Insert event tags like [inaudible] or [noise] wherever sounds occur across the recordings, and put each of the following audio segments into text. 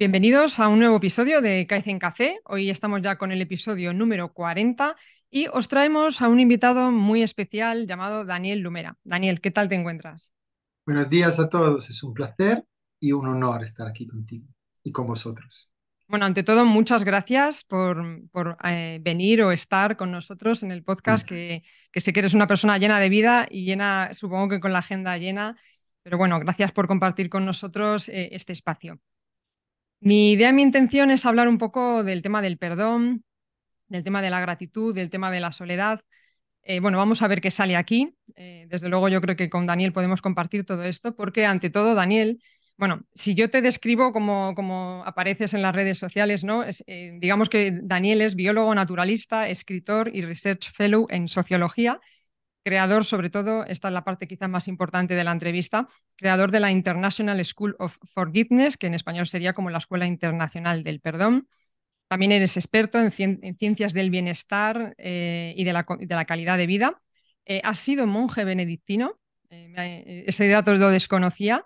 Bienvenidos a un nuevo episodio de en Café. Hoy estamos ya con el episodio número 40 y os traemos a un invitado muy especial llamado Daniel Lumera. Daniel, ¿qué tal te encuentras? Buenos días a todos. Es un placer y un honor estar aquí contigo y con vosotros. Bueno, ante todo, muchas gracias por, eh, venir o estar con nosotros en el podcast, que, que sé que eres una persona llena de vida y llena, supongo que con la agenda llena. Pero bueno, gracias por compartir con nosotros eh, este espacio. Mi idea, mi intención es hablar un poco del tema del perdón, del tema de la gratitud, del tema de la soledad. Eh, bueno, vamos a ver qué sale aquí. Eh, desde luego yo creo que con Daniel podemos compartir todo esto, porque ante todo, Daniel, bueno, si yo te describo como, como apareces en las redes sociales, ¿no? Eh, digamos que Daniel es biólogo naturalista, escritor y research fellow en sociología creador, sobre todo, esta es la parte quizá más importante de la entrevista, creador de la International School of Forgiveness, que en español sería como la Escuela Internacional del Perdón. También eres experto en, ciencias del bienestar eh, y de la, calidad de vida. Eh, has sido monje benedictino, eh, ese dato lo desconocía.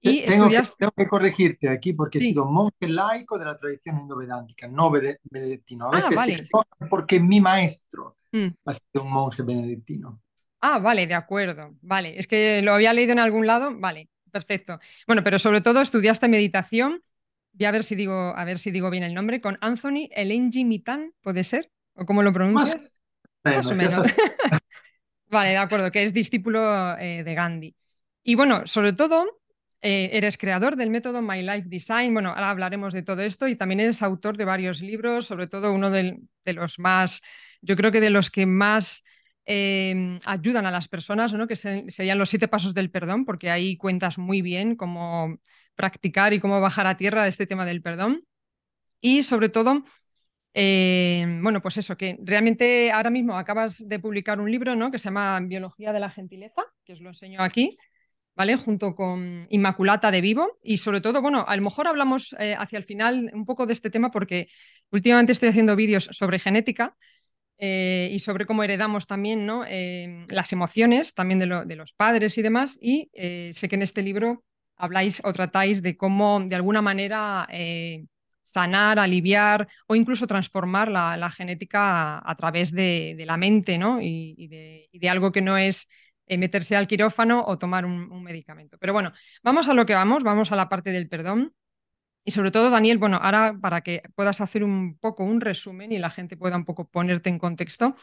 Y tengo, que, tengo que corregirte aquí porque he sido monje laico de la tradición indovedántica, no benedictino. A ah, veces porque mi maestro mm. ha sido un monje benedictino. Ah, vale, de acuerdo. Vale, es que lo había leído en algún lado. Vale, perfecto. Bueno, pero sobre todo estudiaste meditación. Voy a ver si digo, a ver si digo bien el nombre, con Anthony Elenji Mitan, ¿puede ser? ¿O cómo lo pronuncias? Más, o menos. [laughs] vale, de acuerdo, que es discípulo eh, de Gandhi. Y bueno, sobre todo, eh, eres creador del método My Life Design. Bueno, ahora hablaremos de todo esto y también eres autor de varios libros, sobre todo uno de los más, yo creo que de los que más Em, ayudan a las personas, ¿no? que serían los siete pasos del perdón, porque ahí cuentas muy bien cómo practicar y cómo bajar a tierra este tema del perdón. Y sobre todo, em, bueno, pues eso, que realmente ahora mismo acabas de publicar un libro ¿no? que se llama Biología de la Gentileza, que os lo enseño aquí. ¿Vale? Junto con Inmaculata de Vivo. Y sobre todo, bueno, a lo mejor hablamos eh, hacia el final un poco de este tema porque últimamente estoy haciendo vídeos sobre genética eh, y sobre cómo heredamos también ¿no? Eh, las emociones también de, los padres y demás. Y eh, sé que en este libro habláis o tratáis de cómo de alguna manera sanar, aliviar o incluso transformar la, genética a, través de, la mente ¿no? y, de, algo que no es meterse al quirófano o tomar un medicamento. Pero bueno, vamos a lo que vamos, vamos a la parte del perdón. Y sobre todo, Daniel, bueno, ahora para que puedas hacer un poco un resumen y la gente pueda un poco ponerte en contexto,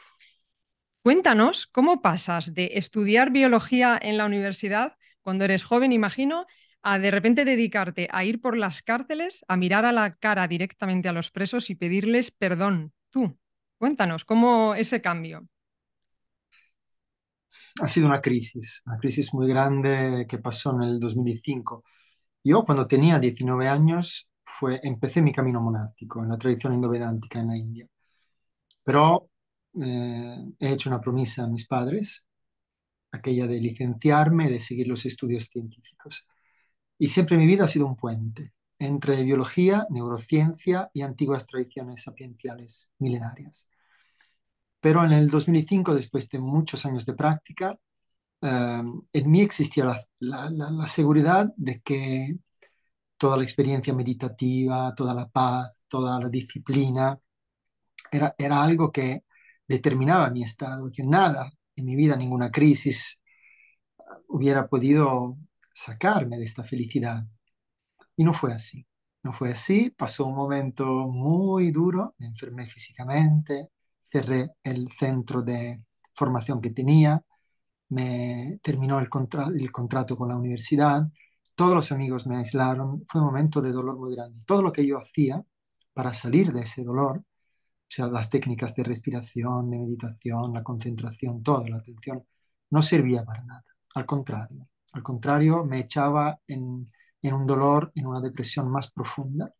cuéntanos cómo pasas de estudiar biología en la universidad, cuando eres joven, imagino, a de repente dedicarte a ir por las cárceles, a mirar a la cara directamente a los presos y pedirles perdón. Tú, cuéntanos, ¿cómo ese cambio? Ha sido una crisis, una crisis muy grande que pasó en el 2005. Yo cuando tenía 19 años fue, empecé mi camino monástico en la tradición indovedántica en la India, pero eh, he hecho una promesa a mis padres, aquella de licenciarme, de seguir los estudios científicos. Y siempre mi vida ha sido un puente entre biología, neurociencia y antiguas tradiciones sapienciales milenarias. Pero en el 2005, después de muchos años de práctica, Em, en mí existía la, seguridad de que toda la experiencia meditativa, toda la paz, toda la disciplina, era, era algo que determinaba mi estado, que nada en mi vida, ninguna crisis eh, hubiera podido sacarme de esta felicidad. Y no fue así. No fue así. Pasó un momento muy duro. Me enfermé físicamente. Cerré el centro de formación que tenía me terminó el, contrato con la universidad, todos los amigos me aislaron, fue un momento de dolor muy grande. Todo lo que yo hacía para salir de ese dolor, o sea, las técnicas de respiración, de meditación, la concentración, toda la atención, no servía para nada. Al contrario, al contrario, me echaba en, en un dolor, en una depresión más profunda,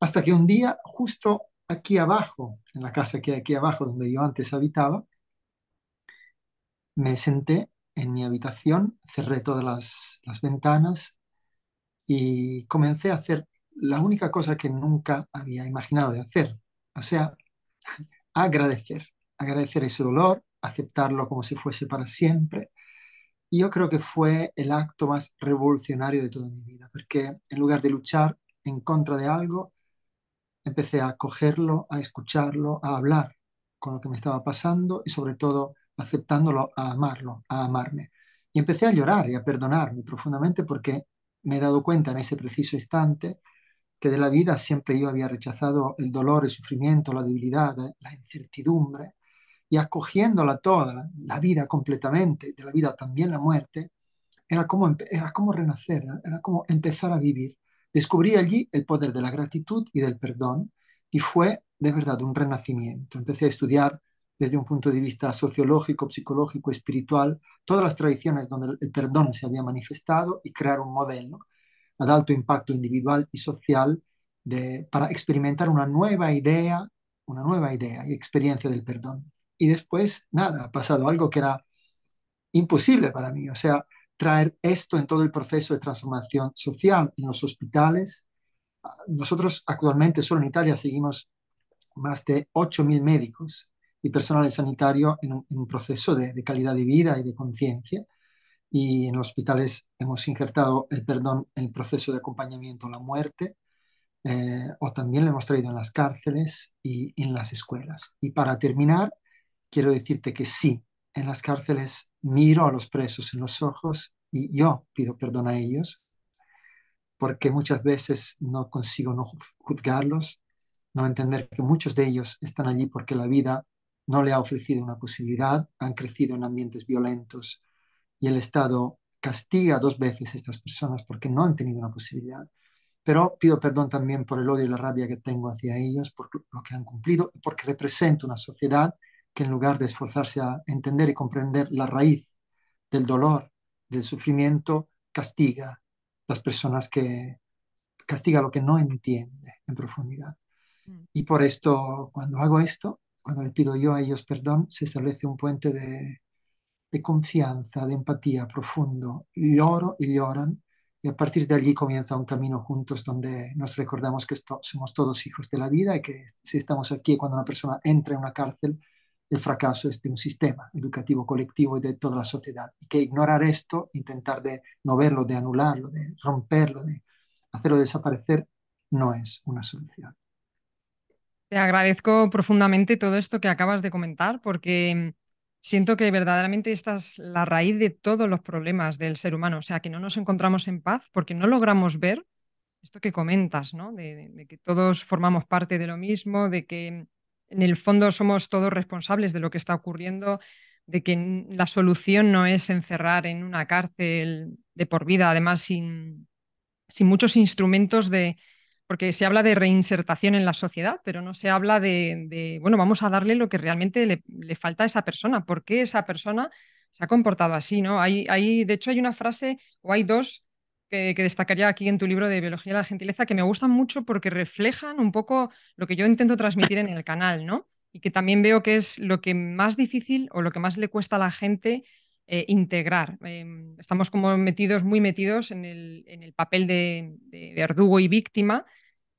hasta que un día, justo aquí abajo, en la casa que hay aquí abajo donde yo antes habitaba, me senté en mi habitación, cerré todas las, ventanas y comencé a hacer la única cosa que nunca había imaginado de hacer, o sea, [laughs] agradecer, agradecer ese dolor, aceptarlo como si fuese para siempre. Y yo creo que fue el acto más revolucionario de toda mi vida, porque en lugar de luchar en contra de algo, empecé a cogerlo, a escucharlo, a hablar con lo que me estaba pasando y sobre todo aceptándolo a amarlo, a amarme. Y empecé a llorar y a perdonarme profundamente porque me he dado cuenta en ese preciso instante que de la vida siempre yo había rechazado el dolor, el sufrimiento, la debilidad, eh, la incertidumbre, y acogiéndola toda, la vida completamente, de la vida también la muerte, era como, era como renacer, era como empezar a vivir. Descubrí allí el poder de la gratitud y del perdón y fue de verdad un renacimiento. Empecé a estudiar desde un punto de vista sociológico, psicológico, espiritual, todas las tradiciones donde el perdón se había manifestado y crear un modelo de alto impacto individual y social para experimentar una nueva idea, una nueva idea y experiencia del perdón. Y después, nada, ha pasado algo que era imposible para mí, o sea, traer esto en todo el proceso de transformación social en los hospitales. Nosotros actualmente solo en Italia seguimos más de 8.000 médicos y personal sanitario en un, proceso de, calidad de vida y de conciencia. Y en hospitales hemos injertado el perdón en el proceso de acompañamiento a la muerte, eh, o también lo hemos traído en las cárceles y en las escuelas. Y para terminar, quiero decirte que sí, en las cárceles miro a los presos en los ojos y yo pido perdón a ellos, porque muchas veces no consigo no juzgarlos, no entender que muchos de ellos están allí porque la vida no le ha ofrecido una posibilidad, han crecido en ambientes violentos y el Estado castiga dos veces a estas personas porque no han tenido una posibilidad. Pero pido perdón también por el odio y la rabia que tengo hacia ellos, por lo que han cumplido porque represento una sociedad que en lugar de esforzarse a entender y comprender la raíz del dolor, del sufrimiento, castiga las personas que castiga lo que no entiende en profundidad. Mm. Y por esto, cuando hago esto, cuando les pido yo a ellos perdón, se establece un puente de, confianza, de empatía profundo. Lloro y lloran y a partir de allí comienza un camino juntos donde nos recordamos que somos todos hijos de la vida y que si estamos aquí cuando una persona entra en una cárcel, el fracaso es de un sistema educativo colectivo y de toda la sociedad. Y que ignorar esto, intentar de no verlo, de anularlo, de romperlo, de hacerlo desaparecer, no es una solución. Te agradezco profundamente todo esto que acabas de comentar porque siento que verdaderamente esta es la raíz de todos los problemas del ser humano, o sea, que no nos encontramos en paz porque no logramos ver esto que comentas, ¿no? De, que todos formamos parte de lo mismo, de que en el fondo somos todos responsables de lo que está ocurriendo, de que la solución no es encerrar en una cárcel de por vida, además sin, sin muchos instrumentos de, porque se habla de reinsertación en la sociedad, pero no se habla de, bueno, vamos a darle lo que realmente le, falta a esa persona, por qué esa persona se ha comportado así, ¿no? Hay, de hecho, hay una frase o hay dos que, que, destacaría aquí en tu libro de Biología de la Gentileza que me gustan mucho porque reflejan un poco lo que yo intento transmitir en el canal, ¿no? Y que también veo que es lo que más difícil o lo que más le cuesta a la gente eh, integrar. Em, estamos como metidos, muy metidos en el, papel de, verdugo y víctima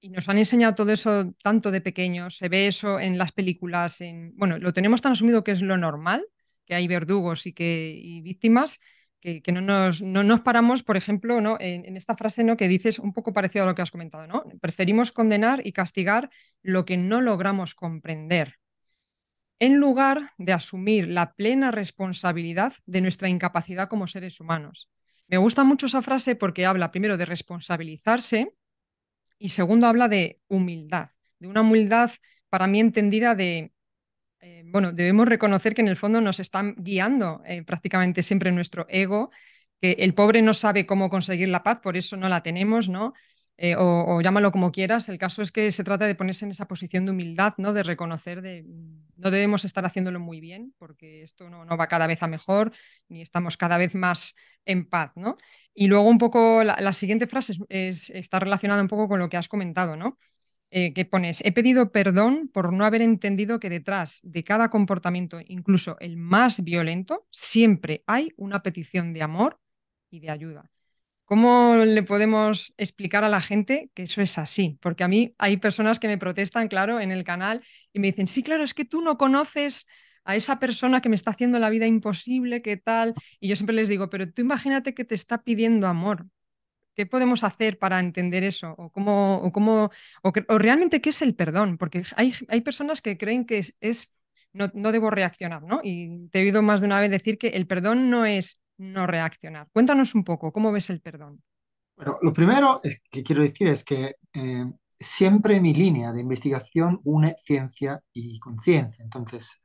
y nos han enseñado todo eso tanto de pequeños, se ve eso en las películas, en, bueno, lo tenemos tan asumido que es lo normal, que hay verdugos y, que, víctimas, que, no, nos, paramos, por ejemplo, en, esta frase ¿no? que dices un poco parecido a lo que has comentado, ¿no? preferimos condenar y castigar lo que no logramos comprender en lugar de asumir la plena responsabilidad de nuestra incapacidad como seres humanos. Me gusta mucho esa frase porque habla primero de responsabilizarse y segundo habla de humildad, de una humildad para mí entendida de, eh, bueno, debemos reconocer que en el fondo nos están guiando eh, prácticamente siempre nuestro ego, que el pobre no sabe cómo conseguir la paz, por eso no la tenemos, ¿no? Eh, o, llámalo como quieras, el caso es que se trata de ponerse en esa posición de humildad, ¿no? de reconocer de no debemos estar haciéndolo muy bien, porque esto no, va cada vez a mejor, ni estamos cada vez más en paz. ¿no? Y luego un poco la, siguiente frase está relacionada un poco con lo que has comentado, ¿no? Eh, que pones, he pedido perdón por no haber entendido que detrás de cada comportamiento, incluso el más violento, siempre hay una petición de amor y de ayuda. ¿Cómo le podemos explicar a la gente que eso es así? Porque a mí hay personas que me protestan, claro, en el canal y me dicen, sí, claro, es que tú no conoces a esa persona que me está haciendo la vida imposible, ¿qué tal? Y yo siempre les digo, pero tú imagínate que te está pidiendo amor. ¿Qué podemos hacer para entender eso? ¿O, cómo, o, cómo, realmente qué es el perdón? Porque hay, hay personas que creen que es, no, no debo reaccionar, ¿no? Y te he oído más de una vez decir que el perdón no es no reaccionar. Cuéntanos un poco, ¿cómo ves el perdón? Bueno, lo primero que quiero decir es que eh, siempre mi línea de investigación une ciencia y conciencia. Entonces,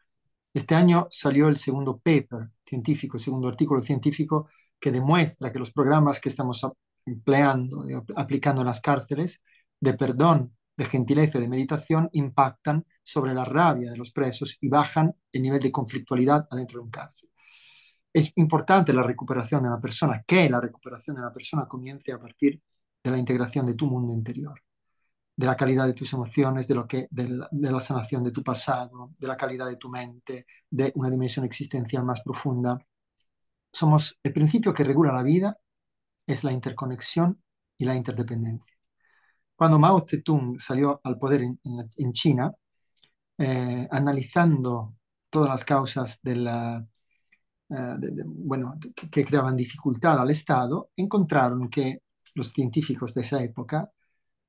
este año salió el segundo paper científico, segundo artículo científico que demuestra que los programas que estamos empleando, aplicando en las cárceles, de perdón, de gentileza de meditación, impactan sobre la rabia de los presos y bajan el nivel de conflictualidad adentro de un cárcel es importante la recuperación de la persona, que la recuperación de la persona comience a partir de la integración de tu mundo interior, de la calidad de tus emociones, de, lo que, de la, sanación de tu pasado, de la calidad de tu mente, de una dimensión existencial más profunda. Somos el principio que regula la vida es la interconexión y la interdependencia. Cuando Mao Zedong salió al poder en, China, eh, analizando todas las causas de la, eh, bueno, que, creaban dificultad al Estado, encontraron que los científicos de esa época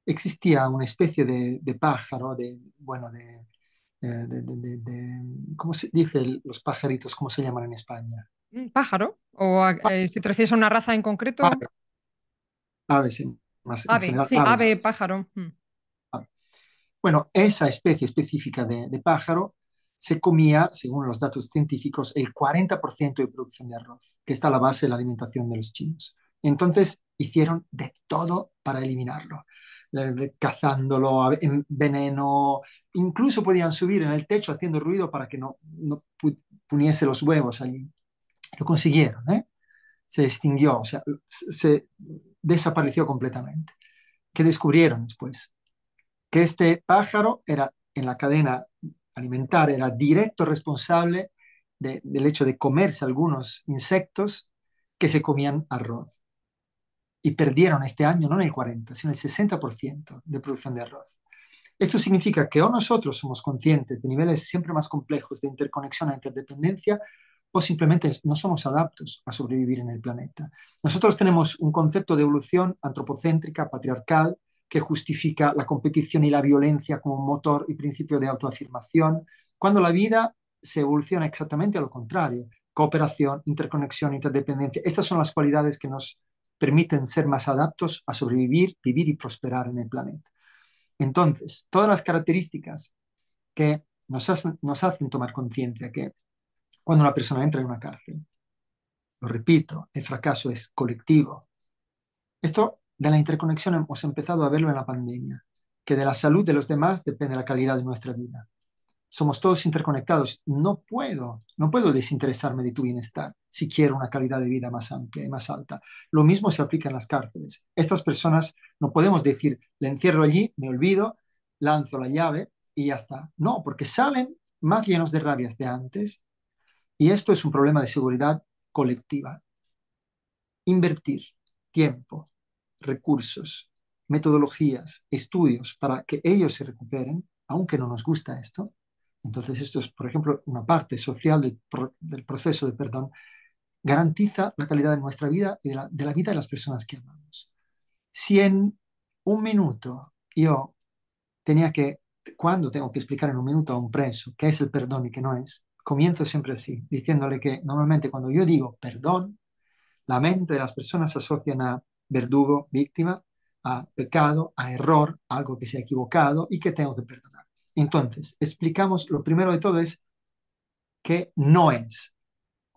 existía una especie de, pájaro, de, bueno, de, eh, ¿cómo se dice los pajaritos? ¿Cómo se llaman en España? ¿Pájaro? ¿O eh, si te refieres a una raza en concreto? Ave, sí. ave, pájaro. Mm. Bueno, esa especie específica de pájaro se comía, según los datos científicos, el 40% de producción de arroz, que está a la base de la alimentación de los chinos. Entonces hicieron de todo para eliminarlo, cazándolo, en veneno, incluso podían subir en el techo haciendo ruido para que no, no puniese los huevos allí. Lo consiguieron, ¿eh? se extinguió, o sea, se desapareció completamente. ¿Qué descubrieron después? Que este pájaro era en la cadena alimentar era directo responsable del hecho de comerse algunos insectos que se comían arroz. Y perdieron este año no en el 40, sino el 60% de producción de arroz. Esto significa que o nosotros somos conscientes de niveles siempre más complejos de interconexión e interdependencia, o simplemente no somos adaptos a sobrevivir en el planeta. Nosotros tenemos un concepto de evolución antropocéntrica, patriarcal, que justifica la competición y la violencia como motor y principio de autoafirmación, cuando la vida se evoluciona exactamente a lo contrario. Cooperación, interconexión, interdependencia. Estas son las cualidades que nos permiten ser más adaptos a sobrevivir, vivir y prosperar en el planeta. Entonces, todas las características que nos hacen, nos hacen tomar conciencia que cuando una persona entra en una cárcel, lo repito, el fracaso es colectivo. Esto de la interconexión hemos empezado a verlo en la pandemia, que de la salud de los demás depende la calidad de nuestra vida. Somos todos interconectados. No puedo, no puedo desinteresarme de tu bienestar si quiero una calidad de vida más amplia y más alta. Lo mismo se aplica en las cárceles. Estas personas no podemos decir, le encierro allí, me olvido, lanzo la llave y ya está. No, porque salen más llenos de rabias de antes y esto es un problema de seguridad colectiva. Invertir tiempo, recursos, metodologías, estudios para que ellos se recuperen, aunque no nos gusta esto. Entonces, esto es, por ejemplo, una parte social del, proceso de perdón, garantiza la calidad de nuestra vida y de la, vida de las personas que amamos. Si en un minuto yo tenía que, cuando tengo que explicar en un minuto a un preso qué es el perdón y qué no es, comienzo siempre así, diciéndole que normalmente cuando yo digo perdón, la mente de las personas asocian a verdugo, víctima, a pecado, a error, algo que se ha equivocado y que tengo que perdonar. Entonces, explicamos, lo primero de todo es que no es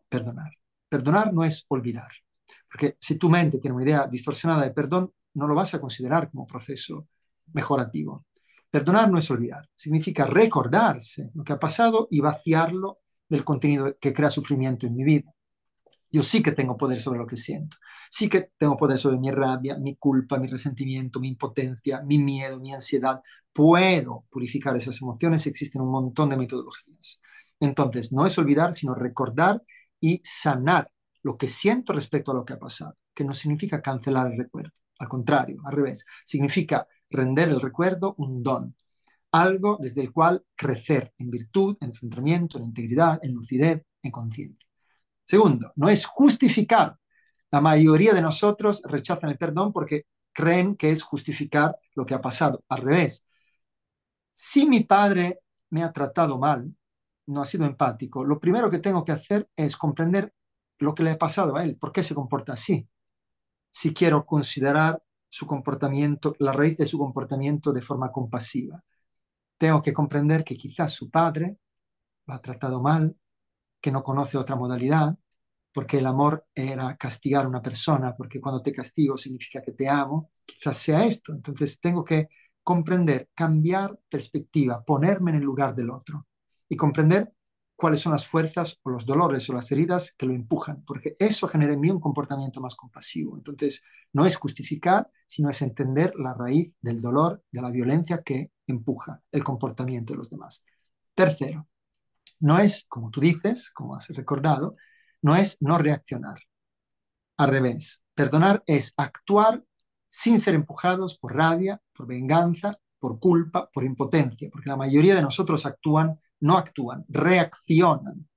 perdonar. Perdonar no es olvidar. Porque si tu mente tiene una idea distorsionada de perdón, no lo vas a considerar como proceso mejorativo. Perdonar no es olvidar, significa recordarse lo que ha pasado y vaciarlo del contenido que crea sufrimiento en mi vida. Yo sí que tengo poder sobre lo que siento sí que tengo poder sobre mi rabia, mi culpa, mi resentimiento, mi impotencia, mi miedo, mi ansiedad. Puedo purificar esas emociones, existen un montón de metodologías. Entonces, no es olvidar, sino recordar y sanar lo que siento respecto a lo que ha pasado, que no significa cancelar el recuerdo, al contrario, al revés, significa render el recuerdo un don, algo desde el cual crecer en virtud, en centramiento, en integridad, en lucidez, en conciencia. Segundo, no es justificar la mayoría de nosotros rechazan el perdón porque creen que es justificar lo que ha pasado. Al revés, si mi padre me ha tratado mal, no ha sido empático, lo primero que tengo que hacer es comprender lo que le ha pasado a él, por qué se comporta así, si quiero considerar su comportamiento, la raíz de su comportamiento de forma compasiva. Tengo que comprender que quizás su padre lo ha tratado mal, que no conoce otra modalidad, porque el amor era castigar a una persona, porque cuando te castigo significa que te amo, quizás sea esto. Entonces tengo que comprender, cambiar perspectiva, ponerme en el lugar del otro y comprender cuáles son las fuerzas o los dolores o las heridas que lo empujan, porque eso genera en mí un comportamiento más compasivo. Entonces, no es justificar, sino es entender la raíz del dolor, de la violencia que empuja el comportamiento de los demás. Tercero, no es, como tú dices, como has recordado, no es no reaccionar. Al revés, perdonar es actuar sin ser empujados por rabia, por venganza, por culpa, por impotencia, porque la mayoría de nosotros actúan, no actúan, reaccionan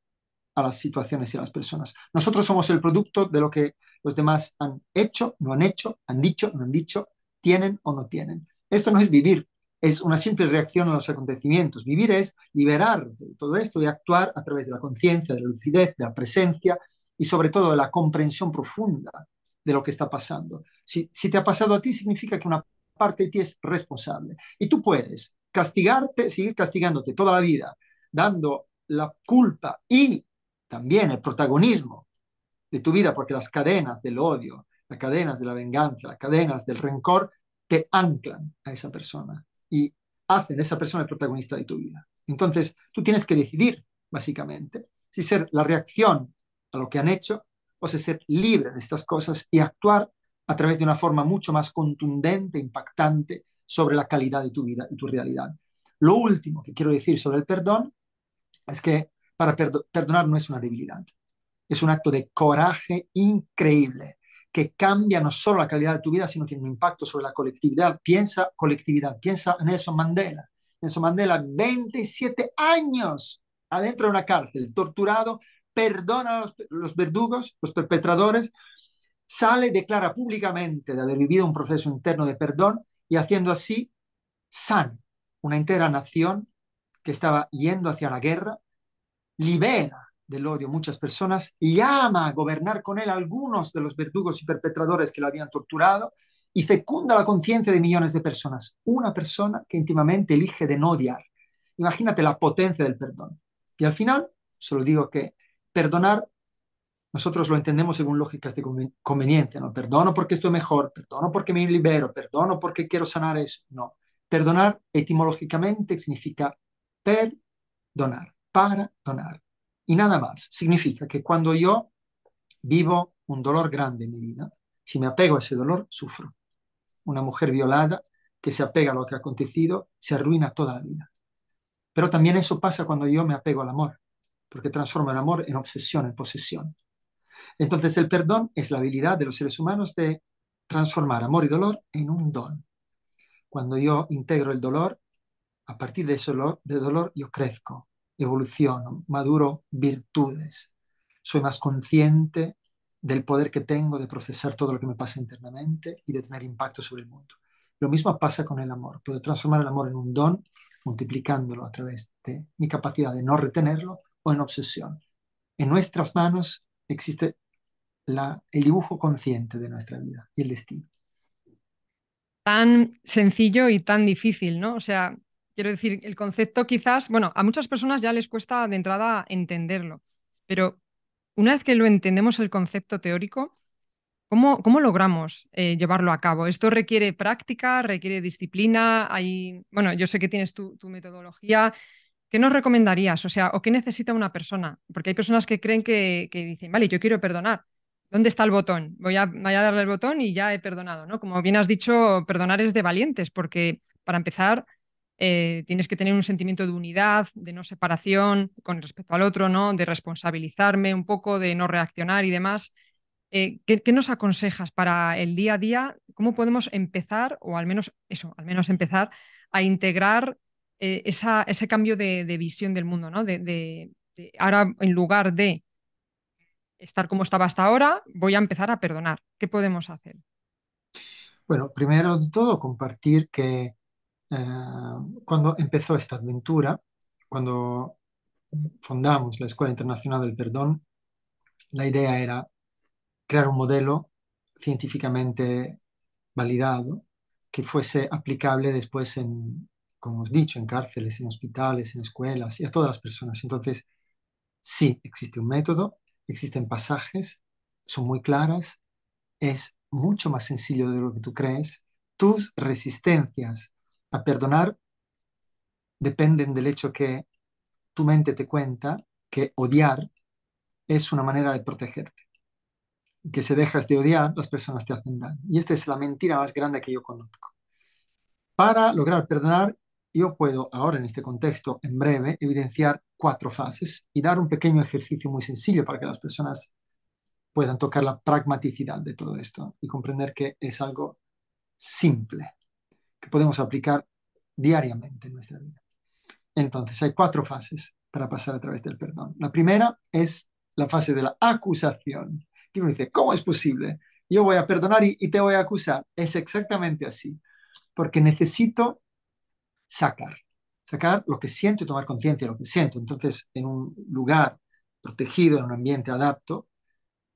a las situaciones y a las personas. Nosotros somos el producto de lo que los demás han hecho, no han hecho, han dicho, no han dicho, tienen o no tienen. Esto no es vivir es una simple reacción a los acontecimientos. Vivir es liberar de todo esto y actuar a través de la conciencia, de la lucidez, de la presencia y sobre todo de la comprensión profunda de lo que está pasando. Si, si te ha pasado a ti, significa que una parte de ti es responsable. Y tú puedes castigarte, seguir castigándote toda la vida, dando la culpa y también el protagonismo de tu vida, porque las cadenas del odio, las cadenas de la venganza, las cadenas del rencor, te anclan a esa persona y hacen esa persona el protagonista de tu vida. Entonces, tú tienes que decidir, básicamente, si ser la reacción a lo que han hecho o si ser libre de estas cosas y actuar a través de una forma mucho más contundente, impactante sobre la calidad de tu vida y tu realidad. Lo último que quiero decir sobre el perdón es que para perdonar no es una debilidad, es un acto de coraje increíble que cambia no solo la calidad de tu vida, sino tiene un impacto sobre la colectividad. Piensa colectividad, piensa en Nelson Mandela. Nelson Mandela, 27 años adentro de una cárcel, torturado, perdona a los, verdugos, los perpetradores, sale declara públicamente de haber vivido un proceso interno de perdón y haciendo así, San, una entera nación que estaba yendo hacia la guerra, libera del odio muchas personas, llama a gobernar con él a algunos de los verdugos y perpetradores que lo habían torturado y fecunda la conciencia de millones de personas. Una persona que íntimamente elige de no odiar. Imagínate la potencia del perdón. Y al final, solo digo que perdonar, nosotros lo entendemos según lógicas de conveniencia, ¿no? Perdono porque estoy mejor, perdono porque me libero, perdono porque quiero sanar eso. No. Perdonar etimológicamente significa perdonar, para donar y nada más. Significa que cuando yo vivo un dolor grande en mi vida, si me apego a ese dolor, sufro. Una mujer violada que se apega a lo que ha acontecido, se arruina toda la vida. Pero también eso pasa cuando yo me apego al amor, porque transforma el amor en obsesión, en posesión. Entonces el perdón es la habilidad de los seres humanos de transformar amor y dolor en un don. Cuando yo integro el dolor, a partir de ese dolor, yo crezco, evoluciono, maduro virtudes, soy más consciente del poder que tengo de procesar todo lo que me pasa internamente y de tener impacto sobre el mundo. Lo mismo pasa con el amor. Puedo transformar el amor en un don multiplicándolo a través de mi capacidad de no retenerlo o en obsesión. En nuestras manos existe la, el dibujo consciente de nuestra vida y el destino. Tan sencillo y tan difícil, ¿no? O sea, Quiero decir, el concepto quizás, bueno, a muchas personas ya les cuesta de entrada entenderlo, pero una vez que lo entendemos el concepto teórico, ¿cómo, cómo logramos eh, llevarlo a cabo? Esto requiere práctica, requiere disciplina, hay, bueno, yo sé que tienes tu, metodología. ¿Qué nos recomendarías? O sea, ¿o qué necesita una persona? Porque hay personas que creen que, dicen, vale, yo quiero perdonar, ¿dónde está el botón? Voy a, voy a, darle el botón y ya he perdonado, ¿no? Como bien has dicho, perdonar es de valientes, porque para empezar, eh, tienes que tener un sentimiento de unidad, de no separación con respecto al otro, ¿no? De responsabilizarme un poco, de no reaccionar y demás. Eh, ¿qué, nos aconsejas para el día a día? ¿Cómo podemos empezar, o al menos eso, al menos empezar a integrar eh, ese cambio de, visión del mundo, ¿no? ahora, en lugar de estar como estaba hasta ahora, voy a empezar a perdonar. ¿Qué podemos hacer? Bueno, primero de todo, compartir que eh, cuando empezó esta aventura, cuando fundamos la Escuela Internacional del Perdón, la idea era crear un modelo científicamente validado que fuese aplicable después en, como hemos dicho, en cárceles, en hospitales, en escuelas y a todas las personas. Entonces, sí, existe un método, existen pasajes, son muy claras, es mucho más sencillo de lo que tú crees, tus resistencias a perdonar dependen del hecho que tu mente te cuenta que odiar es una manera de protegerte. Y que si dejas de odiar, las personas te hacen daño. Y esta es la mentira más grande que yo conozco. Para lograr perdonar, yo puedo ahora en este contexto, en breve, evidenciar cuatro fases y dar un pequeño ejercicio muy sencillo para que las personas puedan tocar la pragmaticidad de todo esto y comprender que es algo simple que podemos aplicar diariamente en nuestra vida. Entonces, hay cuatro fases para pasar a través del perdón. La primera es la fase de la acusación, que uno dice, ¿cómo es posible? Yo voy a perdonar y, te voy a acusar. Es exactamente así, porque necesito sacar, sacar lo que siento y tomar conciencia de lo que siento. Entonces, en un lugar protegido, en un ambiente adapto,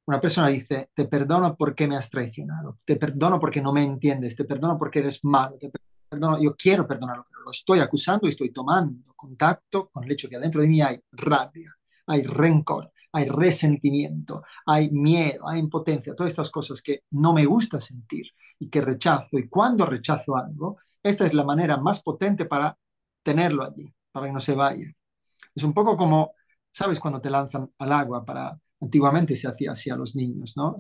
una persona dice, te perdono porque me has traicionado, te perdono porque no me entiendes, te perdono porque eres malo, te perdono, yo quiero perdonarlo, pero lo estoy acusando y estoy tomando contacto con el hecho que adentro de mí hay rabia, hay rencor, hay resentimiento, hay miedo, hay impotencia, todas estas cosas que no me gusta sentir y que rechazo. Y cuando rechazo algo, esta es la manera más potente para tenerlo allí, para que no se vaya. Es un poco como, ¿sabes? Cuando te lanzan al agua para antiguamente se hacía así a los niños, ¿no?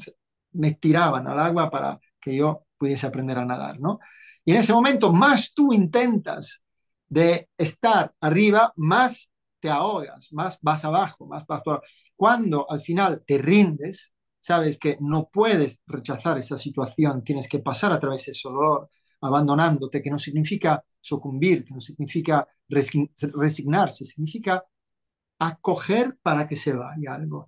Me tiraban al agua para que yo pudiese aprender a nadar, ¿no? Y en ese momento, más tú intentas de estar arriba, más te ahogas, más vas abajo, más vas por. Cuando al final te rindes, sabes que no puedes rechazar esa situación, tienes que pasar a través de ese dolor, abandonándote, que no significa sucumbir, que no significa resignarse, significa acoger para que se vaya algo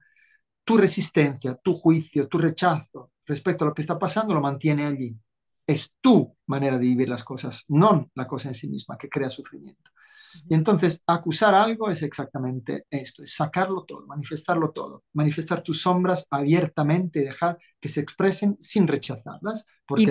tu resistencia, tu juicio, tu rechazo respecto a lo que está pasando lo mantiene allí. Es tu manera de vivir las cosas, no la cosa en sí misma que crea sufrimiento. Y entonces acusar algo es exactamente esto, es sacarlo todo, manifestarlo todo, manifestar tus sombras abiertamente y dejar que se expresen sin rechazarlas, porque y,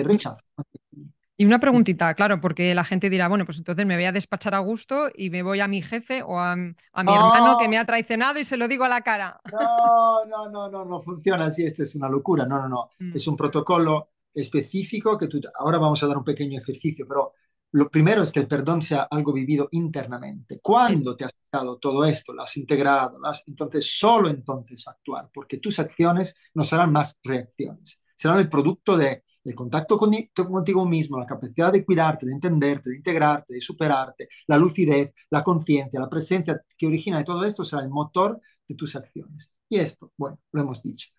y una preguntita, claro, porque la gente dirá, bueno, pues entonces me voy a despachar a gusto y me voy a mi jefe o a, mi hermano que me ¡Oh! ha traicionado y se lo digo a la cara. No, no, no, no, no funciona así, Esto es una locura, no, no, no. Mm. Es un protocolo específico que tú, ahora vamos a dar un pequeño ejercicio, pero lo primero es que el perdón sea algo vivido internamente. Cuando te has dado todo esto, lo has integrado, entonces solo entonces actuar, porque tus acciones no serán más reacciones, serán el producto de el contacto contigo mismo, la capacidad de cuidarte, de entenderte, de integrarte, de superarte, la lucidez, la conciencia, la presencia que origina de todo esto será el motor de tus acciones. Y esto, bueno, lo hemos dicho.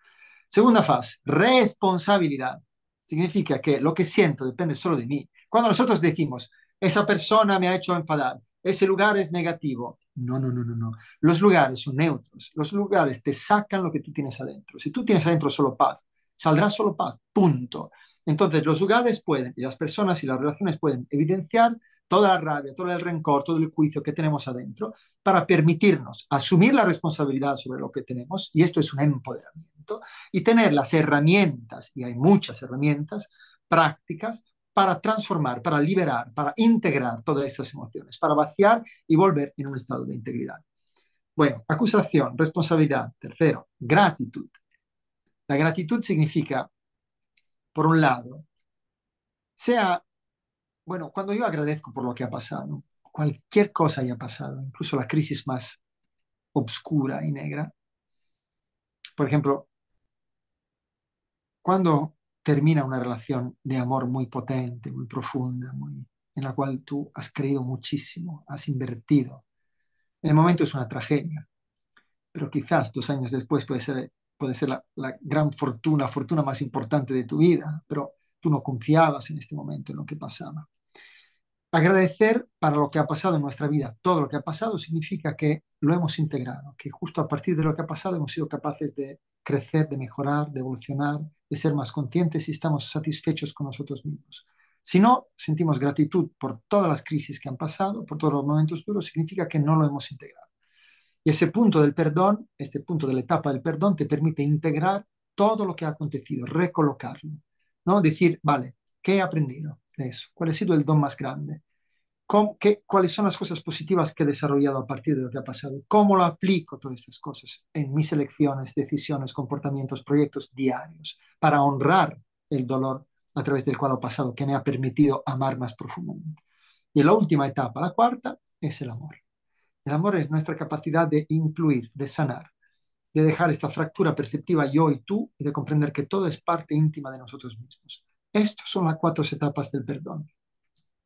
Segunda fase, responsabilidad. Significa que lo que siento depende solo de mí. Cuando nosotros decimos, esa persona me ha hecho enfadar, ese lugar es negativo. No, no, no, no, no. Los lugares son neutros. Los lugares te sacan lo que tú tienes adentro. Si tú tienes adentro solo paz, Saldrá solo paz, punto. Entonces, los lugares pueden, y las personas y las relaciones pueden evidenciar toda la rabia, todo el rencor, todo el juicio que tenemos adentro, para permitirnos asumir la responsabilidad sobre lo que tenemos, y esto es un empoderamiento, y tener las herramientas, y hay muchas herramientas prácticas, para transformar, para liberar, para integrar todas estas emociones, para vaciar y volver en un estado de integridad. Bueno, acusación, responsabilidad, tercero, gratitud, la gratitud significa, por un lado, sea, bueno, cuando yo agradezco por lo que ha pasado, cualquier cosa haya pasado, incluso la crisis más obscura y negra. Por ejemplo, cuando termina una relación de amor muy potente, muy profunda, muy, en la cual tú has creído muchísimo, has invertido. En el momento es una tragedia, pero quizás dos años después puede ser puede ser la, gran fortuna, fortuna más importante de tu vida, pero tú no confiabas en este momento en lo que pasaba. Agradecer para lo que ha pasado en nuestra vida, todo lo que ha pasado significa que lo hemos integrado, que justo a partir de lo que ha pasado hemos sido capaces de crecer, de mejorar, de evolucionar, de ser más conscientes y estamos satisfechos con nosotros mismos. Si no sentimos gratitud por todas las crisis que han pasado, por todos los momentos duros, significa que no lo hemos integrado. Y ese punto del perdón, este punto de la etapa del perdón, te permite integrar todo lo que ha acontecido, recolocarlo, ¿no? Decir, vale, ¿qué he aprendido de eso? ¿Cuál ha sido el don más grande? qué, ¿Cuáles son las cosas positivas que he desarrollado a partir de lo que ha pasado? ¿Cómo lo aplico todas estas cosas en mis elecciones, decisiones, comportamientos, proyectos diarios para honrar el dolor a través del cual he pasado, que me ha permitido amar más profundamente? Y la última etapa, la cuarta, es el amor. El amor es nuestra capacidad de incluir, de sanar, de dejar esta fractura perceptiva yo y tú y de comprender que todo es parte íntima de nosotros mismos. Estas son las cuatro etapas del perdón.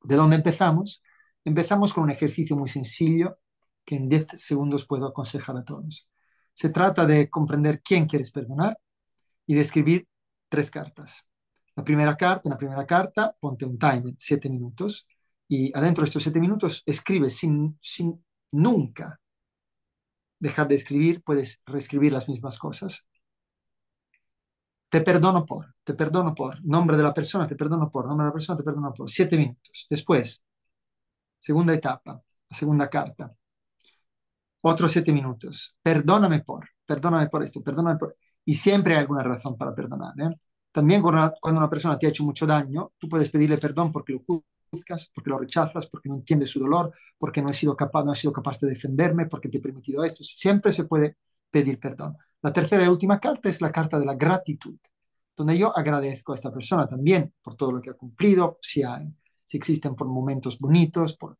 ¿De dónde empezamos? Empezamos con un ejercicio muy sencillo que en 10 segundos puedo aconsejar a todos. Se trata de comprender quién quieres perdonar y de escribir tres cartas. La primera carta, en la primera carta, ponte un timer, siete minutos, y adentro de estos siete minutos escribe sin, sin nunca dejar de escribir, puedes reescribir las mismas cosas. Te perdono por, te perdono por, nombre de la persona, te perdono por, nombre de la persona, te perdono por, siete minutos. Después, segunda etapa, segunda carta, otros siete minutos, perdóname por, perdóname por esto, perdóname por... Y siempre hay alguna razón para perdonar. ¿eh? También cuando una, persona te ha hecho mucho daño, tú puedes pedirle perdón porque lo porque lo rechazas, porque no entiendes su dolor, porque no has sido capaz, no sido capaz de defenderme, porque te he permitido esto. Siempre se puede pedir perdón. La tercera y última carta es la carta de la gratitud, donde yo agradezco a esta persona también por todo lo que ha cumplido, si, hay, si existen por momentos bonitos, por,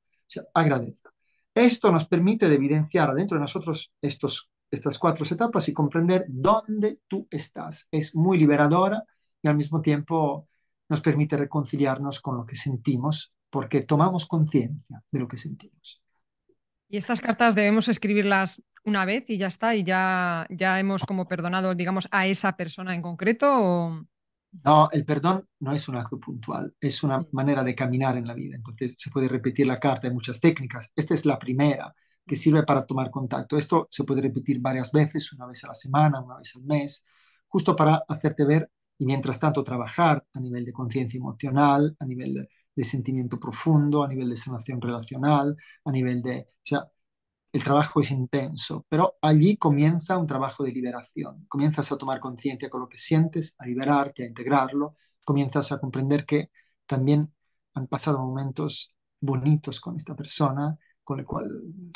agradezco. Esto nos permite evidenciar adentro de nosotros estos, estas cuatro etapas y comprender dónde tú estás. Es muy liberadora y al mismo tiempo nos permite reconciliarnos con lo que sentimos porque tomamos conciencia de lo que sentimos. Y estas cartas debemos escribirlas una vez y ya está, y ya, ya hemos como perdonado, digamos, a esa persona en concreto. No, el perdón no es un acto puntual, es una manera de caminar en la vida. Entonces se puede repetir la carta, hay muchas técnicas. Esta es la primera que mm. sirve para tomar contacto. Esto se puede repetir varias veces, una vez a la semana, una vez al mes, justo para hacerte ver y mientras tanto trabajar a nivel de conciencia emocional, a nivel de, sentimiento profundo, a nivel de sanación relacional, a nivel de... O sea, el trabajo es intenso, pero allí comienza un trabajo de liberación. Comienzas a tomar conciencia con lo que sientes, a liberarte, a integrarlo, comienzas a comprender que también han pasado momentos bonitos con esta persona, con el cual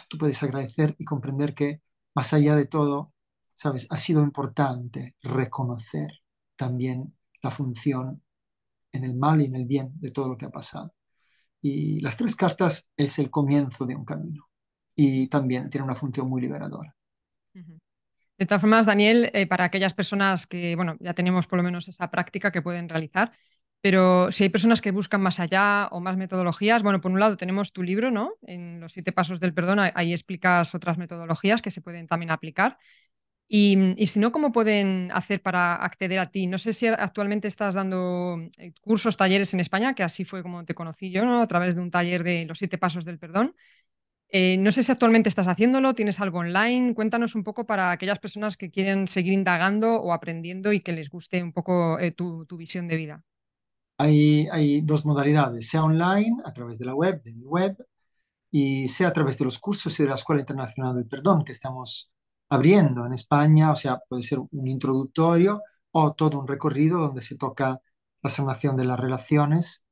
tú puedes agradecer y comprender que más allá de todo, sabes, ha sido importante reconocer también la función en el mal y en el bien de todo lo que ha pasado. Y las tres cartas es el comienzo de un camino y también tiene una función muy liberadora. De todas formas, Daniel, eh, para aquellas personas que, bueno, ya tenemos por lo menos esa práctica que pueden realizar, pero si hay personas que buscan más allá o más metodologías, bueno, por un lado tenemos tu libro, ¿no? En los siete pasos del perdón, ahí explicas otras metodologías que se pueden también aplicar. Y, mm, y si no, ¿cómo pueden hacer para acceder a ti? No sé si actualmente estás dando eh, cursos, talleres en España, que así fue como te conocí yo, ¿no? a través de un taller de los siete pasos del perdón. Eh, no sé si actualmente estás haciéndolo, tienes algo online. Cuéntanos un poco para aquellas personas que quieren seguir indagando o aprendiendo y que les guste un poco eh, tu, tu, visión de vida. Hay, hay dos modalidades, sea online a través de la web, de mi web, y sea a través de los cursos y de la Escuela Internacional del Perdón que estamos abriendo en España, o sea, puede ser un introductorio o todo un recorrido donde se toca la sanación de las relaciones,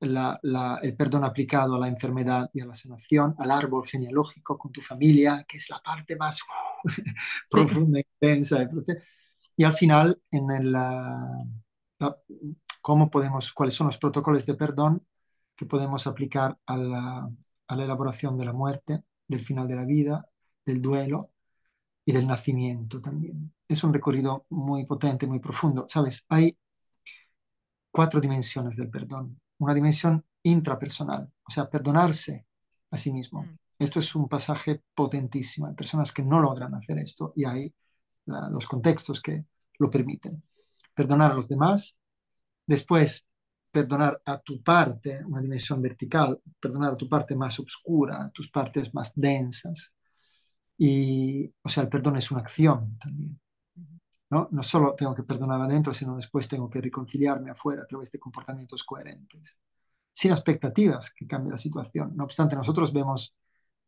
el perdón aplicado a la enfermedad y a la sanación, al árbol genealógico con tu familia, que es la parte más profunda [laughs] profunda, intensa. Y al final, en la, cómo podemos, cuáles son los protocolos de perdón que podemos aplicar a la elaboración de la muerte, del final de la vida, del duelo, y del nacimiento también. Es un recorrido muy potente, muy profundo. Sabes, hay cuatro dimensiones del perdón. Una dimensión intrapersonal, o sea, perdonarse a sí mismo. Mm. Esto es un pasaje potentísimo. Hay personas que no logran hacer esto y hay los contextos que lo permiten. Perdonar a los demás. Después, perdonar a tu parte, una dimensión vertical, perdonar a tu parte más oscura, a tus partes más densas, y, o sea, el perdón es una acción también. ¿no? no solo tengo que perdonar adentro, sino después tengo que reconciliarme afuera a través de comportamientos coherentes, sin expectativas que cambie la situación. No obstante, nosotros vemos,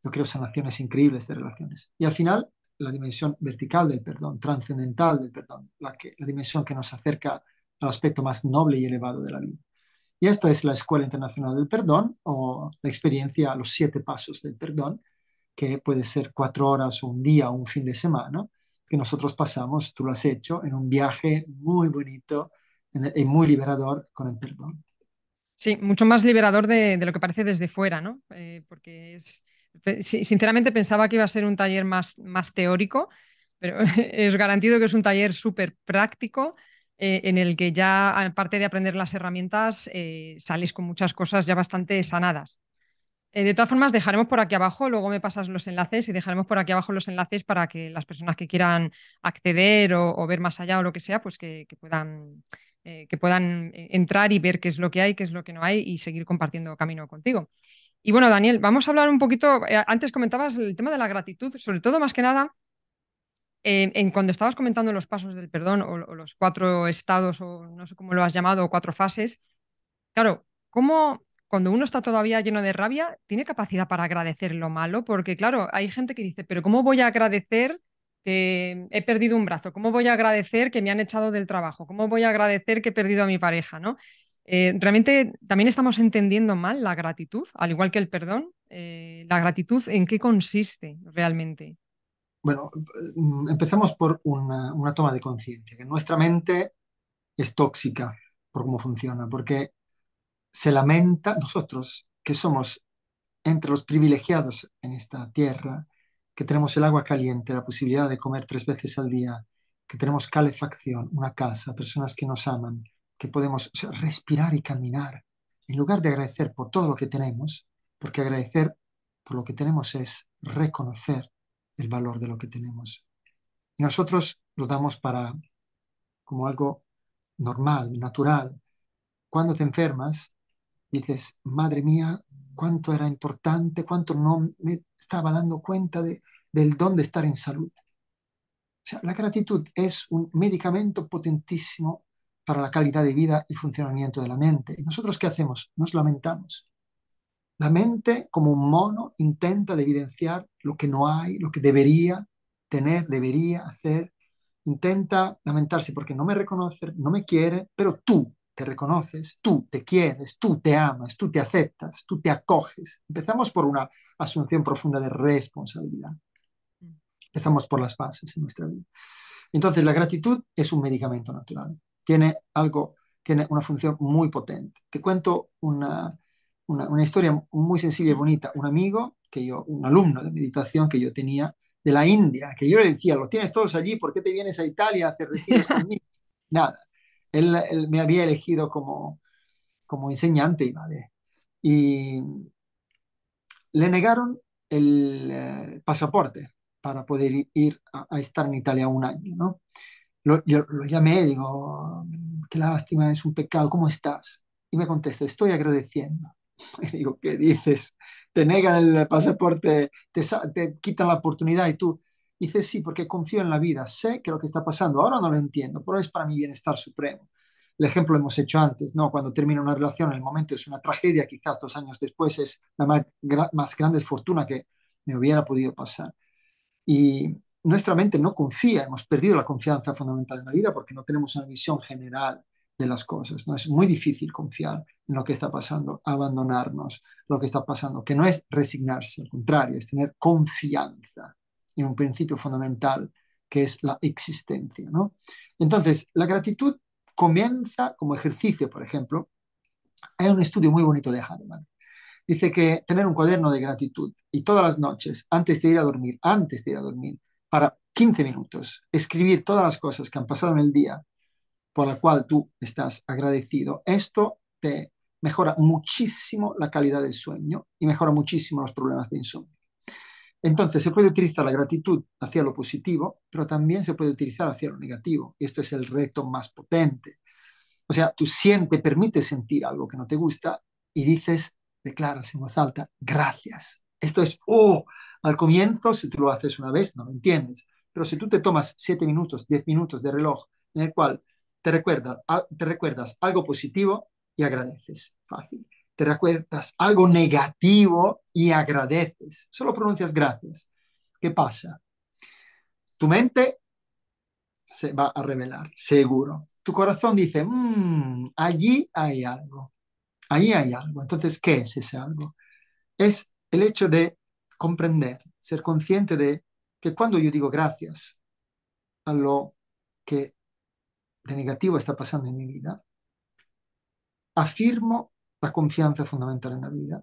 yo creo, son acciones increíbles de relaciones. Y al final, la dimensión vertical del perdón, trascendental del perdón, la, la dimensión que nos acerca al aspecto más noble y elevado de la vida. Y esta es la Escuela Internacional del Perdón o la experiencia Los Siete Pasos del Perdón, que puede ser cuatro horas o un día o un fin de semana, que nosotros pasamos, tú lo has hecho, en un viaje muy bonito y muy liberador con el perdón. Sí, mucho más liberador de, lo que parece desde fuera, ¿no? Eh, porque es, sinceramente pensaba que iba a ser un taller más, más teórico, pero [laughs] es garantido que es un taller súper práctico. Eh, en el que ya, aparte de aprender las herramientas, eh, sales con muchas cosas ya bastante sanadas. Eh, de todas formas, dejaremos por aquí abajo, luego me pasas los enlaces y dejaremos por aquí abajo los enlaces para que las personas que quieran acceder o, ver más allá o lo que sea, pues que, puedan, que puedan eh, eh, entrar y ver qué es lo que hay, qué es lo que no hay y seguir compartiendo camino contigo. Y bueno, Daniel, vamos a hablar un poquito, antes comentabas el tema de la gratitud, sobre todo más que nada, en cuando estabas comentando los pasos del perdón o, o, los cuatro estados o no sé cómo lo has llamado, cuatro fases, claro, ¿cómo, cuando uno está todavía lleno de rabia, tiene capacidad para agradecer lo malo, porque claro, hay gente que dice, pero ¿cómo voy a agradecer que he perdido un brazo? ¿Cómo voy a agradecer que me han echado del trabajo? ¿Cómo voy a agradecer que he perdido a mi pareja? ¿no? Eh, realmente también estamos entendiendo mal la gratitud, al igual que el perdón. Eh, la gratitud, ¿en qué consiste realmente? Bueno, mm, empezamos por una, una toma de conciencia, que nuestra mente es tóxica por cómo funciona, porque se lamenta, nosotros que somos entre los privilegiados en esta tierra, que tenemos el agua caliente, la posibilidad de comer tres veces al día, que tenemos calefacción, una casa, personas que nos aman, que podemos respirar y caminar, en lugar de agradecer por todo lo que tenemos, porque agradecer por lo que tenemos es reconocer el valor de lo que tenemos. Y nosotros lo damos para como algo normal, natural. Cuando te enfermas, dices, madre mía, cuánto era importante, cuánto no me estaba dando cuenta de, del don de estar en salud. O sea, la gratitud es un medicamento potentísimo para la calidad de vida y funcionamiento de la mente. ¿Y nosotros qué hacemos? Nos lamentamos. La mente, como un mono, intenta evidenciar lo que no hay, lo que debería tener, debería hacer. Intenta lamentarse porque no me reconoce, no me quiere, pero tú, te reconoces, tú te quieres, tú te amas, tú te aceptas, tú te acoges. Empezamos por una asunción profunda de responsabilidad. Mm. Empezamos por las bases en nuestra vida. Entonces, la gratitud es un medicamento natural. Tiene algo, tiene una función muy potente. Te cuento una, historia muy sencilla y bonita. Un amigo, que yo, un alumno de meditación que yo tenía de la India, que yo le decía, lo tienes todos allí, ¿por qué te vienes a Italia a hacer [laughs] retiros conmigo? Nada él, me había elegido como, como enseñante, ¿vale? Y le negaron el eh, pasaporte para poder ir a, estar en Italia un año, ¿no? Lo, yo lo llamé, digo, qué lástima, es un pecado, ¿cómo estás? Y me contesta, estoy agradeciendo. [laughs] Y digo, ¿qué dices? Te negan el pasaporte, te quitan la oportunidad y tú, Dice, sí, porque confío en la vida, sé que lo que está pasando ahora no lo entiendo, pero es para mi bienestar supremo. El ejemplo lo hemos hecho antes, ¿no? Cuando termina una relación, en el momento es una tragedia, quizás dos años después es la más, grande fortuna que me hubiera podido pasar. Y nuestra mente no confía, hemos perdido la confianza fundamental en la vida porque no tenemos una visión general de las cosas, ¿no? Es muy difícil confiar en lo que está pasando, abandonarnos, lo que está pasando, que no es resignarse, al contrario, es tener confianza en un principio fundamental que es la existencia. ¿no? Entonces, la gratitud comienza como ejercicio, por ejemplo. Hay un estudio muy bonito de Hahnemann. Dice que tener un cuaderno de gratitud y todas las noches, antes de ir a dormir, antes de ir a dormir, para 15 minutos, escribir todas las cosas que han pasado en el día por la cual tú estás agradecido, esto te mejora muchísimo la calidad del sueño y mejora muchísimo los problemas de insomnio. Entonces, se puede utilizar la gratitud hacia lo positivo, pero también se puede utilizar hacia lo negativo. Esto es el reto más potente. O sea, tú sientes, permites sentir algo que no te gusta y dices, declaras en voz alta, gracias. Esto es, oh, al comienzo, si tú lo haces una vez, no lo entiendes. Pero si tú te tomas siete minutos, diez minutos de reloj en el cual te, te recuerdas algo positivo y agradeces. Fácil te recuerdas algo negativo y agradeces. Solo pronuncias gracias. ¿Qué pasa? Tu mente se va a revelar, seguro. Tu corazón dice, mm, allí hay algo. Allí hay algo. Entonces, ¿qué es ese algo? Es el hecho de comprender, ser consciente de que cuando yo digo gracias a lo que de negativo está pasando en mi vida, afirmo la confianza fundamental en la vida.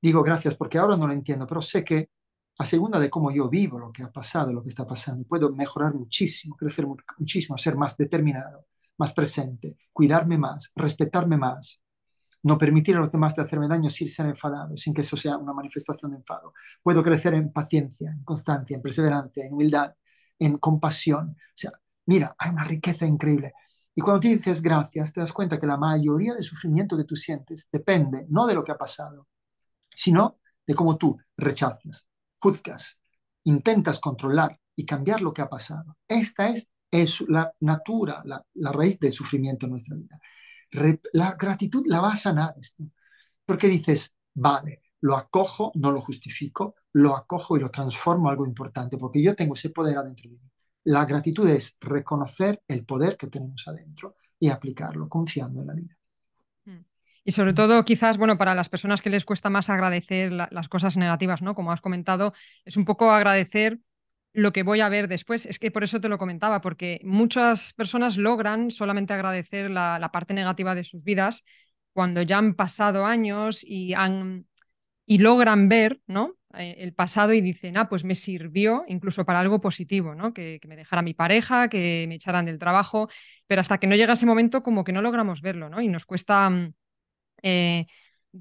Digo gracias porque ahora no lo entiendo, pero sé que a segunda de cómo yo vivo lo que ha pasado, lo que está pasando, puedo mejorar muchísimo, crecer muchísimo, ser más determinado, más presente, cuidarme más, respetarme más, no permitir a los demás de hacerme daño sin ser enfadado, sin que eso sea una manifestación de enfado. Puedo crecer en paciencia, en constancia, en perseverancia, en humildad, en compasión. O sea, mira, hay una riqueza increíble. Y cuando tú dices gracias, te das cuenta que la mayoría del sufrimiento que tú sientes depende no de lo que ha pasado, sino de cómo tú rechazas, juzgas, intentas controlar y cambiar lo que ha pasado. Esta es, es la natura, la, raíz del sufrimiento en nuestra vida. la gratitud la va a sanar esto, porque dices, vale, lo acojo, no lo justifico, lo acojo y lo transformo algo importante, porque yo tengo ese poder adentro de mí. La gratitud es reconocer el poder que tenemos adentro y aplicarlo confiando en la vida. Mm. Y sobre todo, quizás, bueno, para las personas que les cuesta más agradecer las cosas negativas, ¿no? Como has comentado, es un poco agradecer lo que voy a ver después. Es que por eso te lo comentaba, porque muchas personas logran solamente agradecer la, la parte negativa de sus vidas cuando ya han pasado años y, han, y logran ver, ¿no? Eh, el pasado y dicen, ah, pues me sirvió incluso para algo positivo, ¿no? Que, me dejara mi pareja, que me echaran del trabajo, pero hasta que no llega ese momento como que no logramos verlo, ¿no? Y nos cuesta mm, eh,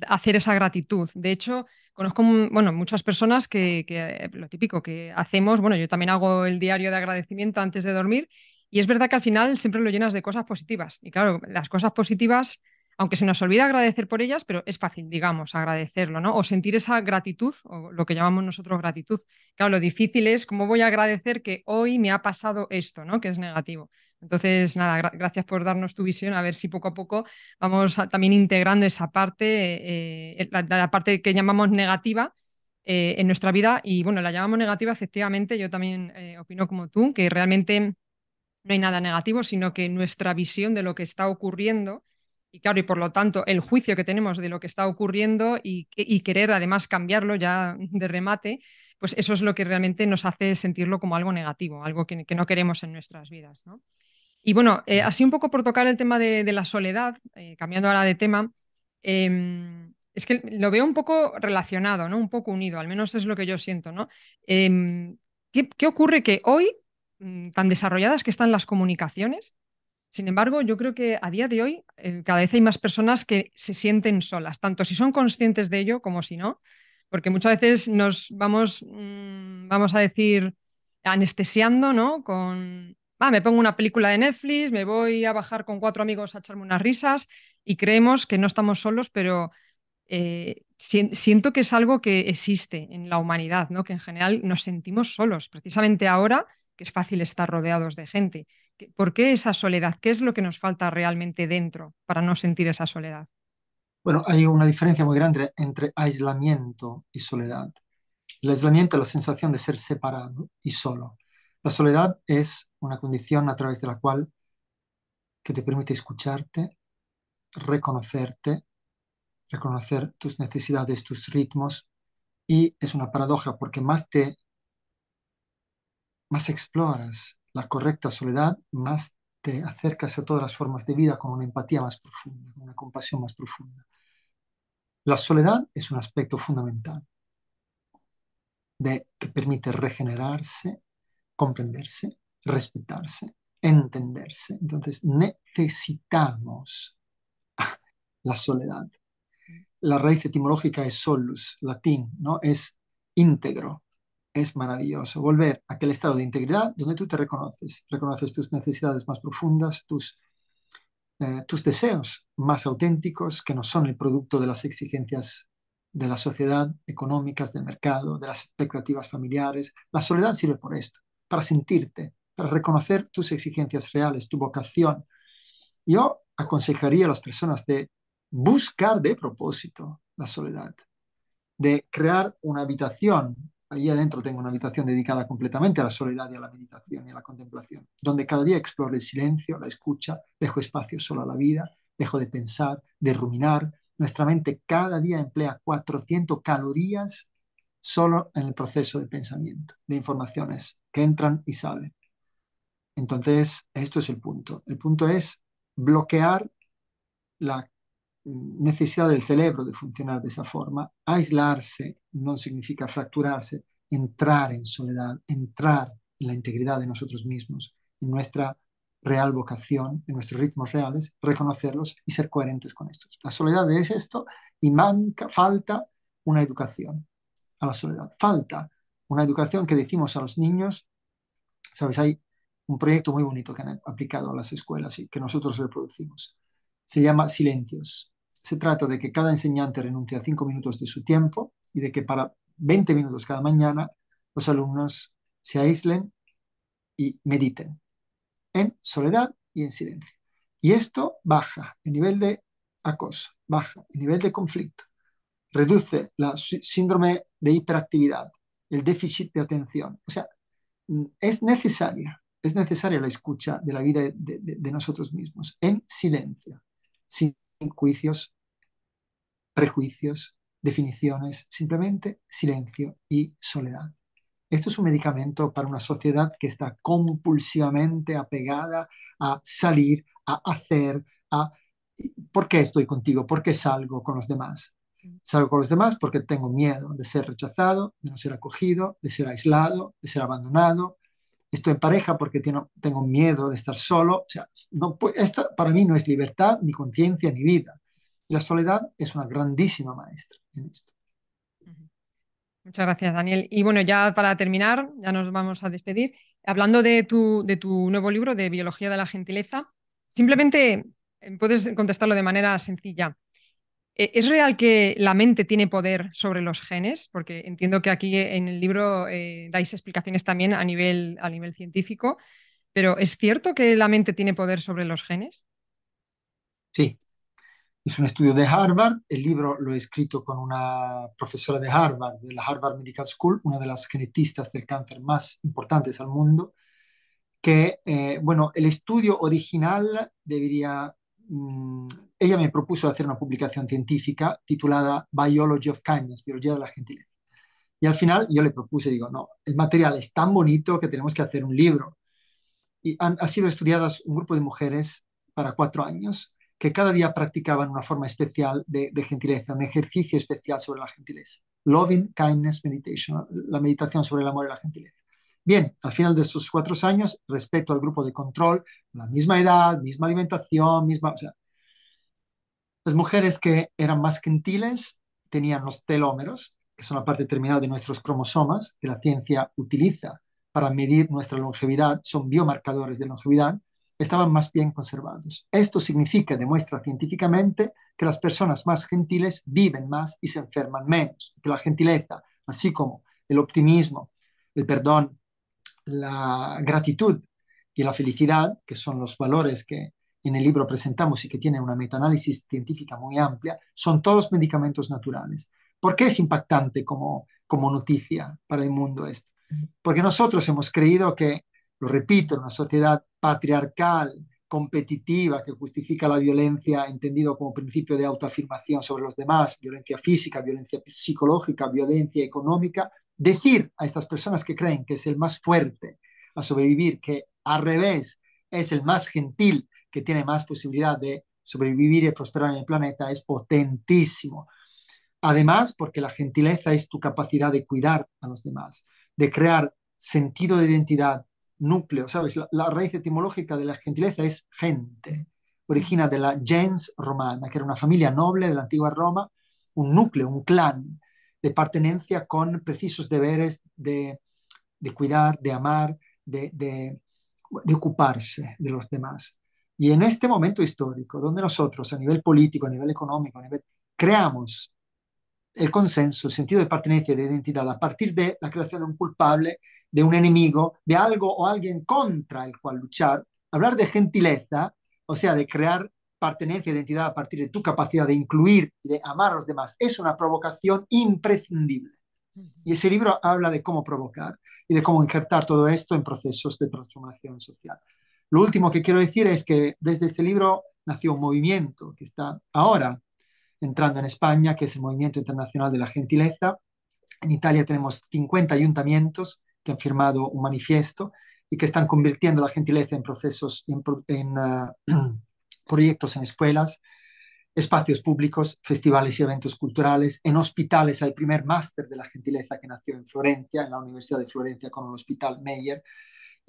hacer esa gratitud. De hecho, conozco bueno, muchas personas que, que eh, lo típico que hacemos, bueno, yo también hago el diario de agradecimiento antes de dormir y es verdad que al final siempre lo llenas de cosas positivas. Y claro, las cosas positivas aunque se nos olvida agradecer por ellas, pero es fácil, digamos, agradecerlo, ¿no? O sentir esa gratitud, o lo que llamamos nosotros gratitud. Claro, lo difícil es cómo voy a agradecer que hoy me ha pasado esto, ¿no? Que es negativo. Entonces, nada, gracias por darnos tu visión, a ver si poco a poco vamos también integrando esa parte, eh, eh, la, parte que llamamos negativa eh, en nuestra vida. Y bueno, la llamamos negativa, efectivamente, yo también opino como tú, que realmente no hay nada negativo, sino que nuestra visión de lo que está ocurriendo y claro, y por lo tanto, el juicio que tenemos de lo que está ocurriendo y, querer además cambiarlo ya de remate, pues eso es lo que realmente nos hace sentirlo como algo negativo, algo que, no queremos en nuestras vidas. Y bueno, eh, así un poco por tocar el tema de, la soledad, eh, cambiando ahora de tema, em, es que lo veo un poco relacionado, ¿no? un poco unido, al menos es lo que yo siento. ¿no? Em, ¿qué, ¿Qué ocurre que hoy, mm, tan desarrolladas que están las comunicaciones, sin embargo, yo creo que a día de hoy eh, cada vez hay más personas que se sienten solas, tanto si son conscientes de ello como si no, porque muchas veces nos vamos, mm, vamos a decir, anestesiando, ¿no? Con, ah, me pongo una película de Netflix, me voy a bajar con cuatro amigos a echarme unas risas y creemos que no estamos solos, pero eh, siento que es algo que existe en la humanidad, ¿no? Que en general nos sentimos solos, precisamente ahora que es fácil estar rodeados de gente. ¿Por qué esa soledad? ¿Qué es lo que nos falta realmente dentro para no sentir esa soledad? Bueno, hay una diferencia muy grande entre aislamiento y soledad. El aislamiento es la sensación de ser separado y solo. La soledad es una condición a través de la cual que te permite escucharte, reconocerte, reconocer tus necesidades, tus ritmos. Y es una paradoja porque más te más exploras la correcta soledad, más te acercas a todas las formas de vida con una empatía más profunda, con una compasión más profunda. La soledad es un aspecto fundamental de, que permite regenerarse, comprenderse, respetarse, entenderse. Entonces necesitamos la soledad. La raíz etimológica es solus, latín, ¿no? Es íntegro, es maravilloso. Volver a aquel estado de integridad donde tú te reconoces, reconoces tus necesidades más profundas, tus, eh, tus deseos más auténticos, que no son el producto de las exigencias de la sociedad, económicas, del mercado, de las expectativas familiares. La soledad sirve por esto, para sentirte, para reconocer tus exigencias reales, tu vocación. Yo aconsejaría a las personas de buscar de propósito la soledad, de crear una habitación Allí adentro tengo una habitación dedicada completamente a la soledad y a la meditación y a la contemplación, donde cada día exploro el silencio, la escucha, dejo espacio solo a la vida, dejo de pensar, de ruminar. Nuestra mente cada día emplea 400 calorías solo en el proceso de pensamiento, de informaciones que entran y salen. Entonces, esto es el punto. El punto es bloquear la necesidad del cerebro de funcionar de esa forma, aislarse no significa fracturarse, entrar en soledad, entrar en la integridad de nosotros mismos, en nuestra real vocación, en nuestros ritmos reales, reconocerlos y ser coherentes con estos. La soledad es esto y manca, falta una educación a la soledad. Falta una educación que decimos a los niños, sabes, hay un proyecto muy bonito que han aplicado a las escuelas y que nosotros reproducimos. Se llama Silencios se trata de que cada enseñante renuncie a cinco minutos de su tiempo y de que para 20 minutos cada mañana los alumnos se aíslen y mediten en soledad y en silencio. Y esto baja el nivel de acoso, baja el nivel de conflicto, reduce la síndrome de hiperactividad, el déficit de atención. O sea, mm, es necesaria, es necesaria la escucha de la vida de, de nosotros mismos en silencio, sin juicios, prejuicios, definiciones, simplemente silencio y soledad. Esto es un medicamento para una sociedad que está compulsivamente apegada a salir, a hacer, a ¿por qué estoy contigo? ¿Por qué salgo con los demás? Mm. Salgo con los demás porque tengo miedo de ser rechazado, de no ser acogido, de ser aislado, de ser abandonado, estoy en pareja porque tengo, miedo de estar solo. O sea, esta para mí no es libertad, ni conciencia, ni vida. La soledad es una grandísima maestra en esto. Muchas gracias, Daniel. Y bueno, ya para terminar, ya nos vamos a despedir. Hablando de tu nuevo libro, de Biología de la Gentileza, simplemente eh, puedes contestarlo de manera sencilla. Eh, ¿Es real que la mente tiene poder sobre los genes? Porque entiendo que aquí en el libro eh, dais explicaciones también a nivel, a nivel científico, pero ¿es cierto que la mente tiene poder sobre los genes? Sí. Es un estudio de Harvard, el libro lo he escrito con una profesora de Harvard, de la Harvard Medical School, una de las genetistas del cáncer más importantes al mundo, que, eh, bueno, el estudio original debería, mm, ella me propuso hacer una publicación científica titulada Biology of Kindness, Biología de la Gentileza. Y al final yo le propuse, digo, no, el material es tan bonito que tenemos que hacer un libro. Y han, ha sido estudiadas un grupo de mujeres para cuatro años que cada día practicaban una forma especial de, gentileza, un ejercicio especial sobre la gentileza. Loving Kindness Meditation, la meditación sobre el amor y la gentileza. Bien, al final de esos cuatro años, respecto al grupo de control, la misma edad, misma alimentación, misma... Las mujeres que eran más gentiles tenían los telómeros, que son la parte terminada de nuestros cromosomas, que la ciencia utiliza para medir nuestra longevidad, son biomarcadores de longevidad, estaban más bien conservados. Esto significa, demuestra científicamente, que las personas más gentiles viven más y se enferman menos, que la gentileza, así como el optimismo, el perdón, la gratitud y la felicidad, que son los valores que en el libro presentamos y que tiene una metaanálisis científica muy amplia, son todos medicamentos naturales. ¿Por qué es impactante como, como noticia para el mundo esto? Porque nosotros hemos creído que, lo repito, en una sociedad patriarcal, competitiva, que justifica la violencia entendido como principio de autoafirmación sobre los demás, violencia física, violencia psicológica, violencia económica, decir a estas personas que creen que es el más fuerte a sobrevivir, que al revés es el más gentil que tiene más posibilidad de sobrevivir y prosperar en el planeta es potentísimo. Además, porque la gentileza es tu capacidad de cuidar a los demás, de crear sentido de identidad, núcleo, ¿sabes? La, raíz etimológica de la gentileza es gente, origina de la gens romana, que era una familia noble de la antigua Roma, un núcleo, un clan de pertenencia con precisos deberes de, cuidar, de amar, de ocuparse de los demás. Y en este momento histórico, donde nosotros a nivel político, a nivel económico, creamos el consenso, el sentido de pertenencia de identidad a partir de la creación de un culpable, de un enemigo, de algo o alguien contra el cual luchar, hablar de gentileza, o sea, de crear pertenencia, identidad a partir de tu capacidad de incluir y de amar a los demás, es una provocación imprescindible. Y ese libro habla de cómo provocar y de cómo injertar todo esto en procesos de transformación social. Lo último que quiero decir es que desde este libro nació un movimiento que está ahora entrando en España, que es el Movimiento Internacional de la Gentileza. En Italia tenemos 50 ayuntamientos que han firmado un manifiesto y que están convirtiendo la gentileza en procesos, en, ah, [clears throat] proyectos en escuelas, espacios públicos, festivales y eventos culturales, en hospitales. Hay el primer máster de la gentileza que nació en Florencia, en la Universidad de Florencia, con el Hospital Meyer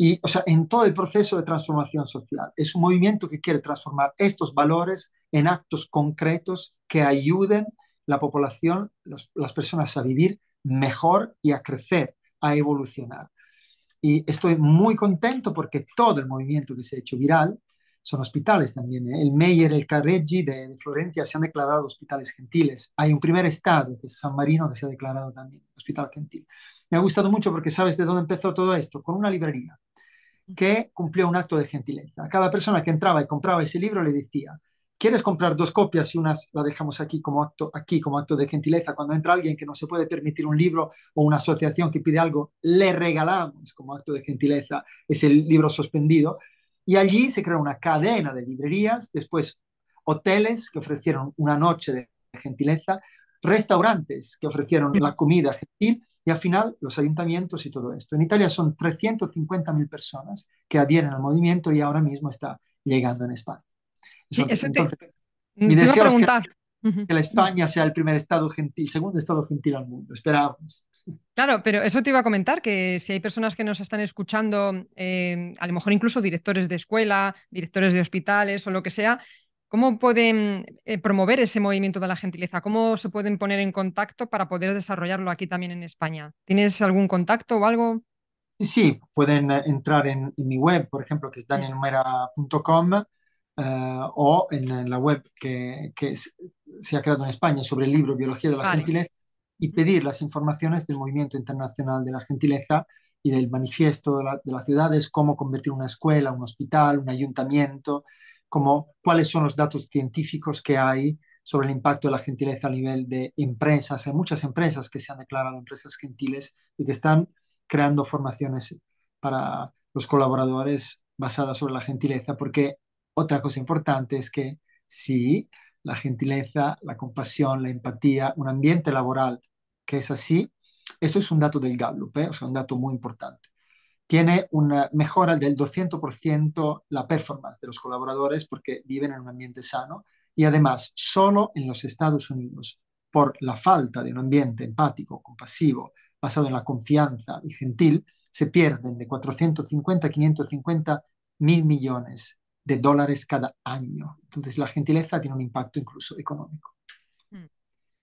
y, o sea, en todo el proceso de transformación social. Es un movimiento que quiere transformar estos valores en actos concretos que ayuden la población, las personas a vivir mejor y a crecer, a evolucionar. Y estoy muy contento porque todo el movimiento que se ha hecho viral son hospitales también. ¿eh? El Meyer, el Carreggi de, de, Florencia se han declarado hospitales gentiles. Hay un primer estado, que es San Marino, que se ha declarado también hospital gentil. Me ha gustado mucho porque sabes de dónde empezó todo esto, con una librería que cumplía un acto de gentileza. cada persona que entraba y compraba ese libro le decía, ¿quieres comprar dos copias y unas la dejamos aquí como acto, aquí como acto de gentileza? Cuando entra alguien que no se puede permitir un libro o una asociación que pide algo, le regalamos como acto de gentileza ese libro suspendido. Y allí se creó una cadena de librerías, después hoteles que ofrecieron una noche de gentileza, restaurantes que ofrecieron la comida gentil y al final los ayuntamientos y todo esto. En Italia son 350.000 personas que adhieren al movimiento y ahora mismo está llegando en España. sí, eso te, que, mm, que, la España sea el primer estado gentil, segundo estado gentil al mundo. Esperamos. Claro, pero eso te iba a comentar, que si hay personas que nos están escuchando, eh, a lo mejor incluso directores de escuela, directores de hospitales o lo que sea, ¿Cómo pueden eh, promover ese movimiento de la gentileza? ¿Cómo se pueden poner en contacto para poder desarrollarlo aquí también en España? ¿Tienes algún contacto o algo? Sí, pueden eh, entrar en, mi web, por ejemplo, que es danielmuera.com eh, o en, la web que, se ha creado en España sobre el libro Biología de la Gentileza y pedir las informaciones del Movimiento Internacional de la Gentileza y del manifiesto de las ciudades, cómo convertir una escuela, un hospital, un ayuntamiento como cuáles son los datos científicos que hay sobre el impacto de la gentileza a nivel de empresas. Hay muchas empresas que se han declarado empresas gentiles y que están creando formaciones para los colaboradores basadas sobre la gentileza, porque otra cosa importante es que sí, la gentileza, la compasión, la empatía, un ambiente laboral que es así, esto es un dato del Gallup, ¿eh? o sea, un dato muy importante tiene una mejora del 200% la performance de los colaboradores porque viven en un ambiente sano y además solo en los Estados Unidos, por la falta de un ambiente empático, compasivo, basado en la confianza y gentil, se pierden de 450 a 550 mil millones de dólares cada año. Entonces la gentileza tiene un impacto incluso económico. Mm.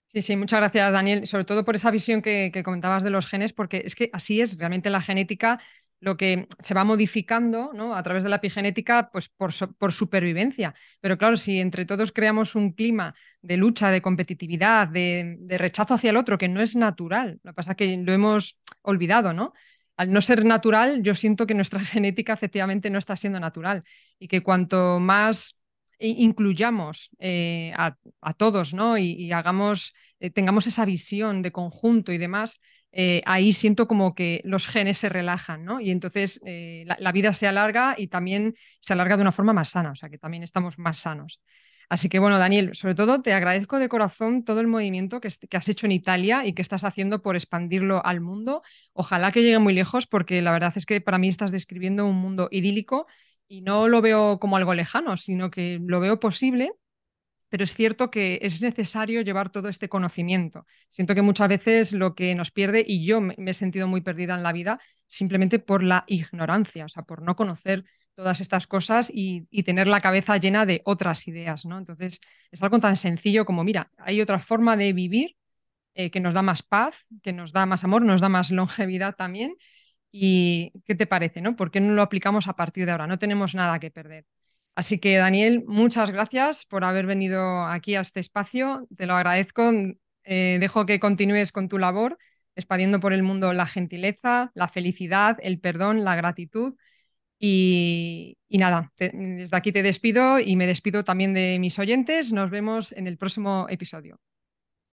Sí, sí, muchas gracias Daniel, sobre todo por esa visión que, que comentabas de los genes, porque es que así es, realmente la genética lo que se va modificando ¿no? a través de la epigenética pues por, supervivencia. Pero claro, si entre todos creamos un clima de lucha, de competitividad, de, rechazo hacia el otro, que no es natural, lo que pasa es que lo hemos olvidado, ¿no? Al no ser natural, yo siento que nuestra [laughs] genética efectivamente no está siendo natural y que cuanto más incluyamos eh, a, todos ¿no? y, hagamos, eh, tengamos esa visión de conjunto y demás, eh, ahí siento como que los genes se relajan, ¿no? Y entonces eh, la, vida se alarga y también se alarga de una forma más sana, o sea que también estamos más sanos. Así que bueno, Daniel, sobre todo te agradezco de corazón todo el movimiento que has hecho en Italia y que estás haciendo por expandirlo al mundo. Ojalá que llegue muy lejos porque la verdad es que para mí estás describiendo un mundo idílico y no lo veo como algo lejano, sino que lo veo posible pero es cierto que es necesario llevar todo este conocimiento. Siento que muchas veces lo que nos pierde, y yo me he sentido muy perdida en la vida, simplemente por la ignorancia, o sea, por no conocer todas estas cosas y, tener la cabeza llena de otras ideas, ¿no? Entonces, es algo tan sencillo como, mira, hay otra forma de vivir eh, que nos da más paz, que nos da más amor, nos da más longevidad también. ¿Y qué te parece, no? ¿Por qué no lo aplicamos a partir de ahora? No tenemos nada que perder. Así que, Daniel, muchas gracias por haber venido aquí a este espacio. Te lo agradezco. Eh, dejo que continúes con tu labor, expandiendo por el mundo la gentileza, la felicidad, el perdón, la gratitud. Y, nada, desde aquí te despido y me despido también de mis oyentes. Nos vemos en el próximo episodio.